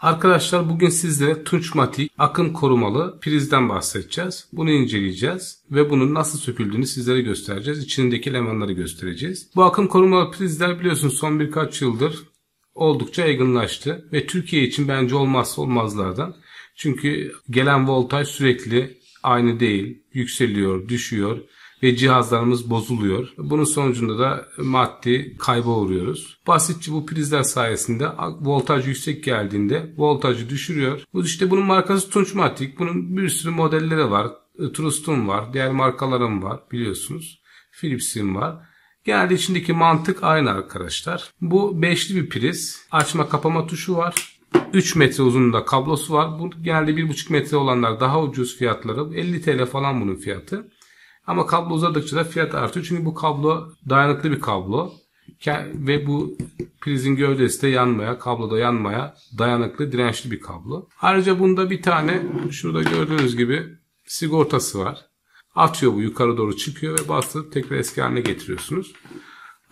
Arkadaşlar bugün sizlere Tunçmatik akım korumalı prizden bahsedeceğiz. Bunu inceleyeceğiz ve bunun nasıl söküldüğünü sizlere göstereceğiz. İçindeki elemanları göstereceğiz. Bu akım korumalı prizler biliyorsunuz son birkaç yıldır oldukça yaygınlaştı ve Türkiye için bence olmazsa olmazlardan. Çünkü gelen voltaj sürekli aynı değil yükseliyor, düşüyor ve cihazlarımız bozuluyor. Bunun sonucunda da maddi kayba uğruyoruz. Basitçe bu prizler sayesinde voltaj yüksek geldiğinde voltajı düşürüyor. Bu işte bunun markası Tunçmatik. Bunun bir sürü modelleri var. Trustum var. Diğer markalarım var biliyorsunuz. Philips'in var. Genelde içindeki mantık aynı arkadaşlar. Bu beşli bir priz. Açma kapama tuşu var. 3 metre uzunluğunda kablosu var. Bu genelde 1,5 metre olanlar daha ucuz fiyatları. 50 TL falan bunun fiyatı. Ama kablo uzadıkça da fiyat artıyor. Çünkü bu kablo dayanıklı bir kablo. Ve bu prizin gövdesi de yanmaya, kabloda yanmaya dayanıklı, dirençli bir kablo. Ayrıca bunda bir tane şurada gördüğünüz gibi sigortası var. Atıyor bu yukarı doğru çıkıyor ve bastırıp tekrar eski haline getiriyorsunuz.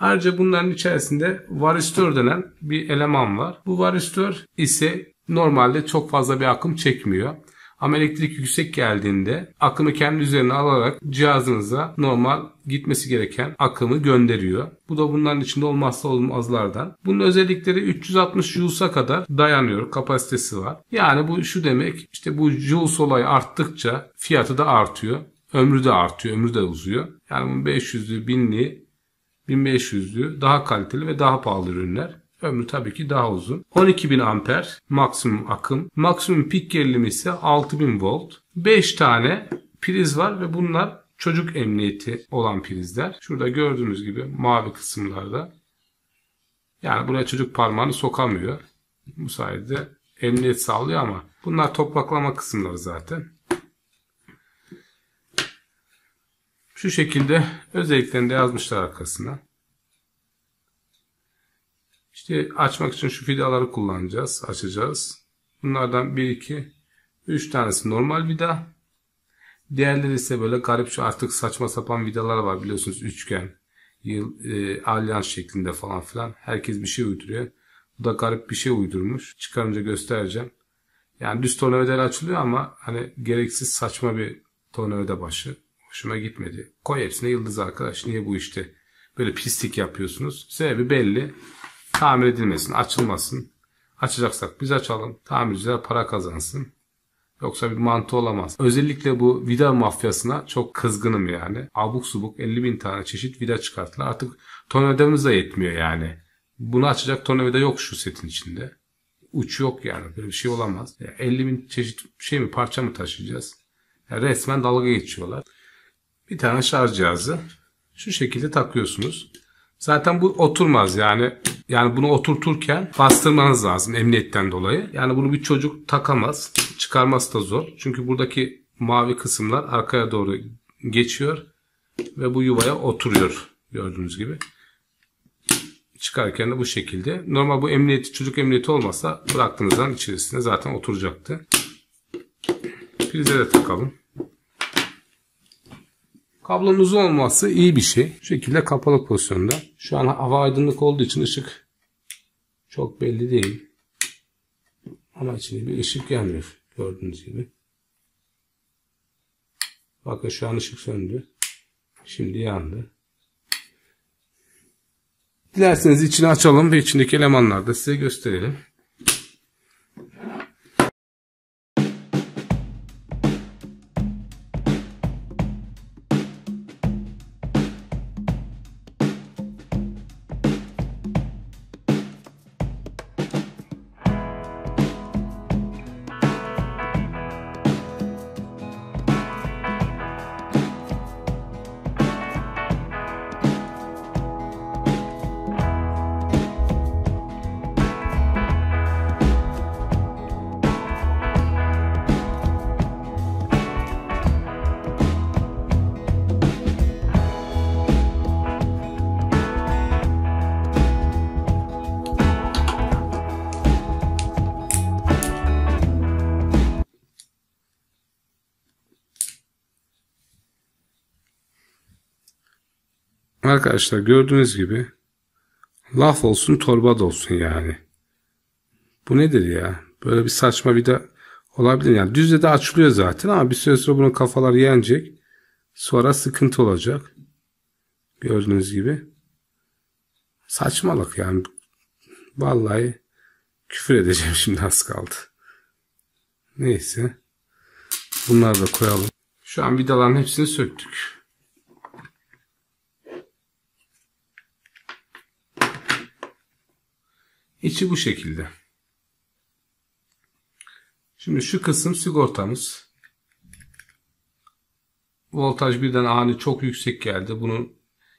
Ayrıca bunların içerisinde varistör denen bir eleman var. Bu varistör ise normalde çok fazla bir akım çekmiyor. Ama elektrik yüksek geldiğinde akımı kendi üzerine alarak cihazınıza normal gitmesi gereken akımı gönderiyor. Bu da bunların içinde olmazsa olmazlardan. Bunun özellikleri 360 Joule'a kadar dayanıyor. Kapasitesi var. Yani bu şu demek işte bu Joules olayı arttıkça fiyatı da artıyor. Ömrü de artıyor. Ömrü de uzuyor. Yani bunun 500'lü 1000'li 1500'lü daha kaliteli ve daha pahalı ürünler. Ömrü tabii ki daha uzun. 12000 amper maksimum akım. Maksimum pik gerilimi ise 6000 volt. 5 tane priz var ve bunlar çocuk emniyeti olan prizler. Şurada gördüğünüz gibi mavi kısımlarda. Yani buraya çocuk parmağını sokamıyor. Bu sayede emniyet sağlıyor ama bunlar topraklama kısımları zaten. Şu şekilde özelliklerini yazmışlar arkasına. İşte açmak için şu vidaları kullanacağız, açacağız. Bunlardan 1, 2, 3 tanesi normal vida. Diğerleri ise böyle garip şu artık saçma sapan vidalar var biliyorsunuz üçgen, yıl, e, alyans şeklinde falan filan. Herkes bir şey uyduruyor. Bu da garip bir şey uydurmuş. Çıkarınca göstereceğim. Yani düz tornavidalar açılıyor ama hani gereksiz saçma bir tornavida başı. Hoşuma gitmedi. Koy hepsine yıldız arkadaş. Niye bu işte böyle pislik yapıyorsunuz? Sebebi belli. Tamir edilmesin, açılmasın. Açacaksak biz açalım. Tamirciler para kazansın. Yoksa bir mantı olamaz. Özellikle bu vida mafyasına çok kızgınım yani. Abuk subuk 50 bin tane çeşit vida çıkarttılar. Artık tornavidamız da yetmiyor yani. Bunu açacak tornavida yok şu setin içinde. Uç yok yani. Böyle bir şey olamaz. Ya 50 bin çeşit şey mi parça mı taşıyacağız? Ya resmen dalga geçiyorlar bir tane şarj cihazı şu şekilde takıyorsunuz. Zaten bu oturmaz yani. Yani bunu oturturken bastırmanız lazım emniyetten dolayı. Yani bunu bir çocuk takamaz. Çıkarması da zor. Çünkü buradaki mavi kısımlar arkaya doğru geçiyor. Ve bu yuvaya oturuyor. Gördüğünüz gibi. Çıkarken de bu şekilde. Normal bu emniyeti, çocuk emniyeti olmasa bıraktığınızdan içerisine zaten oturacaktı. Prize de takalım. Kablonun uzun olması iyi bir şey. Şu şekilde kapalı pozisyonda. Şu an hava aydınlık olduğu için ışık çok belli değil. Ama içinde bir ışık yanıyor. Gördüğünüz gibi. Bakın şu an ışık söndü. Şimdi yandı. Dilerseniz içini açalım ve içindeki elemanları da size gösterelim. Arkadaşlar gördüğünüz gibi laf olsun torba da olsun yani. Bu nedir ya? Böyle bir saçma bir de olabilir. Yani düzde de açılıyor zaten ama bir süre sonra bunun kafalar yenecek. Sonra sıkıntı olacak. Gördüğünüz gibi. Saçmalık yani. Vallahi küfür edeceğim şimdi az kaldı. Neyse. Bunları da koyalım. Şu an vidaların hepsini söktük. İçi bu şekilde. Şimdi şu kısım sigortamız. Voltaj birden ani çok yüksek geldi. Bunu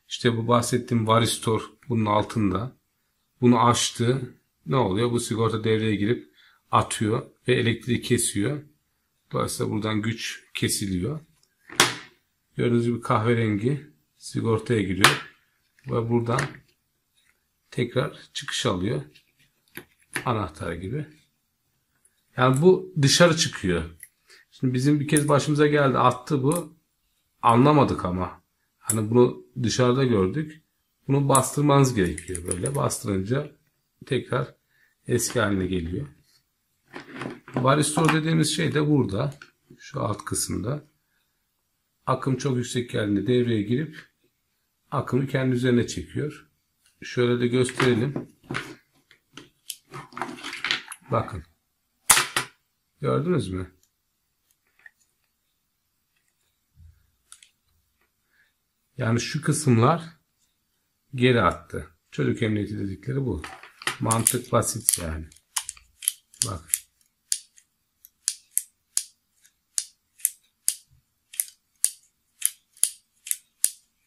işte bu bahsettiğim varistor bunun altında. Bunu açtı. Ne oluyor? Bu sigorta devreye girip atıyor ve elektriği kesiyor. Dolayısıyla buradan güç kesiliyor. Gördüğünüz gibi kahverengi sigortaya giriyor. Ve buradan tekrar çıkış alıyor anahtar gibi. Yani bu dışarı çıkıyor. Şimdi bizim bir kez başımıza geldi attı bu. Anlamadık ama. Hani bunu dışarıda gördük. Bunu bastırmanız gerekiyor böyle. Bastırınca tekrar eski haline geliyor. Varistor dediğimiz şey de burada. Şu alt kısımda. Akım çok yüksek geldiğinde devreye girip akımı kendi üzerine çekiyor. Şöyle de gösterelim. Bakın. Gördünüz mü? Yani şu kısımlar geri attı. Çocuk emniyeti dedikleri bu. Mantık basit yani. Bak.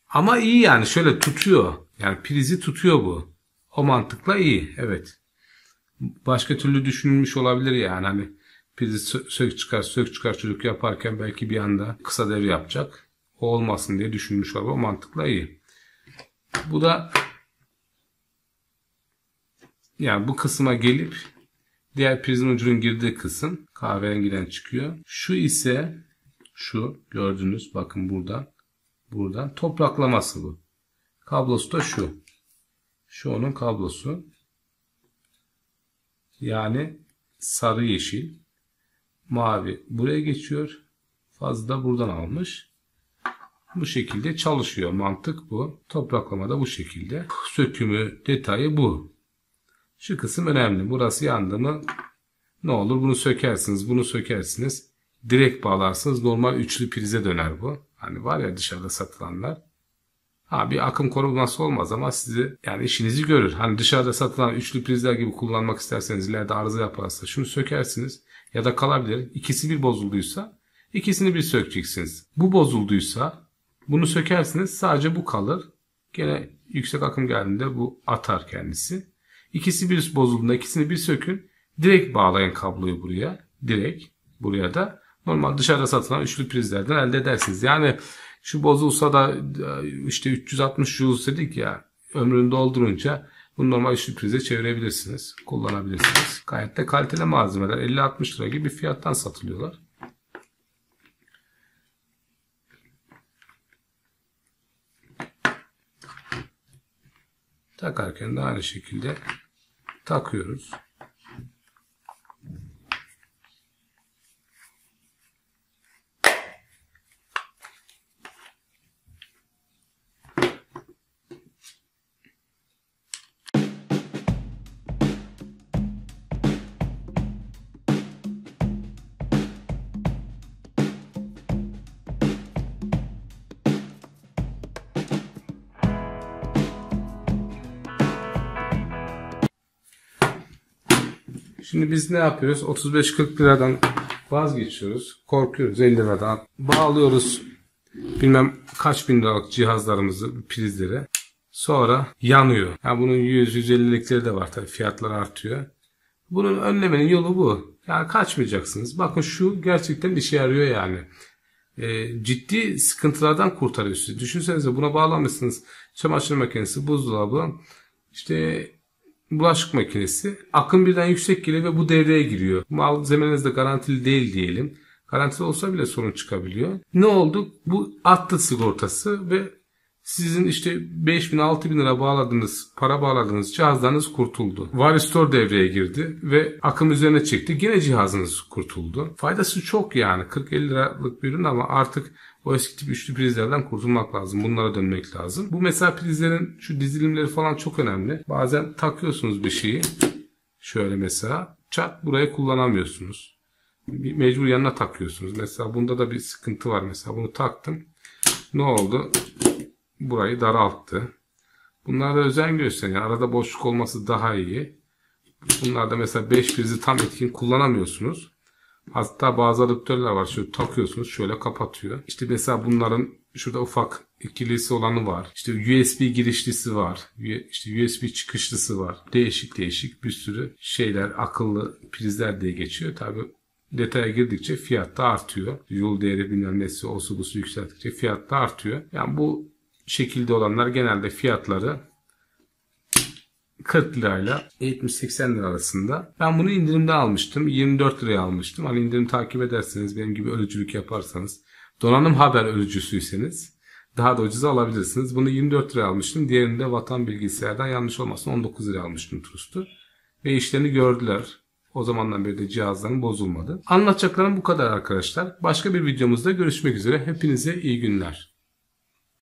Ama iyi yani şöyle tutuyor. Yani prizi tutuyor bu. O mantıkla iyi. Evet başka türlü düşünülmüş olabilir yani hani prizi sök çıkar sök çıkar çocuk yaparken belki bir anda kısa devre yapacak. O olmasın diye düşünmüş olabilir. O mantıkla iyi. Bu da yani bu kısma gelip diğer prizm ucunun girdiği kısım kahverengiden çıkıyor. Şu ise şu gördünüz bakın buradan buradan topraklaması bu. Kablosu da şu. Şu onun kablosu. Yani sarı yeşil. Mavi buraya geçiyor. Fazla buradan almış. Bu şekilde çalışıyor. Mantık bu. Topraklama da bu şekilde. Sökümü detayı bu. Şu kısım önemli. Burası yandı mı ne olur bunu sökersiniz. Bunu sökersiniz. Direkt bağlarsınız. Normal üçlü prize döner bu. Hani var ya dışarıda satılanlar. Ha bir akım korunması olmaz ama sizi yani işinizi görür. Hani dışarıda satılan üçlü prizler gibi kullanmak isterseniz ileride arıza yaparsa şunu sökersiniz ya da kalabilir. İkisi bir bozulduysa ikisini bir sökeceksiniz. Bu bozulduysa bunu sökersiniz sadece bu kalır. Gene yüksek akım geldiğinde bu atar kendisi. İkisi bir bozulduğunda ikisini bir sökün. Direkt bağlayın kabloyu buraya. Direkt buraya da normal dışarıda satılan üçlü prizlerden elde edersiniz. Yani şu bozulsa da e, işte 360 joules dedik ya ömrünü doldurunca bunu normal üçlü prize çevirebilirsiniz. Kullanabilirsiniz. Gayet de kaliteli malzemeler. 50-60 lira gibi bir fiyattan satılıyorlar. Takarken de aynı şekilde takıyoruz. Şimdi biz ne yapıyoruz? 35-40 liradan vazgeçiyoruz. Korkuyoruz 50 liradan. Bağlıyoruz bilmem kaç bin liralık cihazlarımızı, prizleri. Sonra yanıyor. Yani bunun 100-150'likleri de var tabii fiyatlar artıyor. Bunun önlemenin yolu bu. Yani kaçmayacaksınız. Bakın şu gerçekten işe yarıyor yani. E, ciddi sıkıntılardan kurtarıyor sizi. Düşünsenize buna bağlamışsınız. Çamaşır makinesi, buzdolabı, işte bulaşık makinesi. Akım birden yüksek geliyor ve bu devreye giriyor. Malzemeniz de garantili değil diyelim. Garantili olsa bile sorun çıkabiliyor. Ne oldu? Bu attı sigortası ve sizin işte 5 bin 6 bin lira bağladığınız para bağladığınız cihazlarınız kurtuldu. varistor devreye girdi ve akım üzerine çekti. yine cihazınız kurtuldu. Faydası çok yani 40-50 liralık bir ürün ama artık o eski tip üçlü prizlerden kurtulmak lazım. Bunlara dönmek lazım. Bu mesela prizlerin şu dizilimleri falan çok önemli. Bazen takıyorsunuz bir şeyi. Şöyle mesela. Çat buraya kullanamıyorsunuz. Bir mecbur yanına takıyorsunuz. Mesela bunda da bir sıkıntı var. Mesela bunu taktım. Ne oldu? Burayı daralttı. Bunlarda özen gösterin. arada boşluk olması daha iyi. Bunlarda mesela 5 prizi tam etkin kullanamıyorsunuz. Hatta bazı adaptörler var. Şöyle takıyorsunuz şöyle kapatıyor. İşte mesela bunların şurada ufak ikilisi olanı var. İşte USB girişlisi var. İşte USB çıkışlısı var. Değişik değişik bir sürü şeyler akıllı prizler diye geçiyor. Tabi detaya girdikçe fiyat da artıyor. Yol değeri bilmem nesi bu su yükselttikçe fiyat da artıyor. Yani bu şekilde olanlar genelde fiyatları 40 lirayla 70-80 lira arasında. Ben bunu indirimde almıştım. 24 liraya almıştım. Hani indirim takip ederseniz benim gibi ölücülük yaparsanız donanım haber ölücüsüyseniz daha da ucuza alabilirsiniz. Bunu 24 liraya almıştım. Diğerini de vatan bilgisayardan yanlış olmasın 19 liraya almıştım Trust'u. Ve işlerini gördüler. O zamandan beri de cihazların bozulmadı. Anlatacaklarım bu kadar arkadaşlar. Başka bir videomuzda görüşmek üzere. Hepinize iyi günler.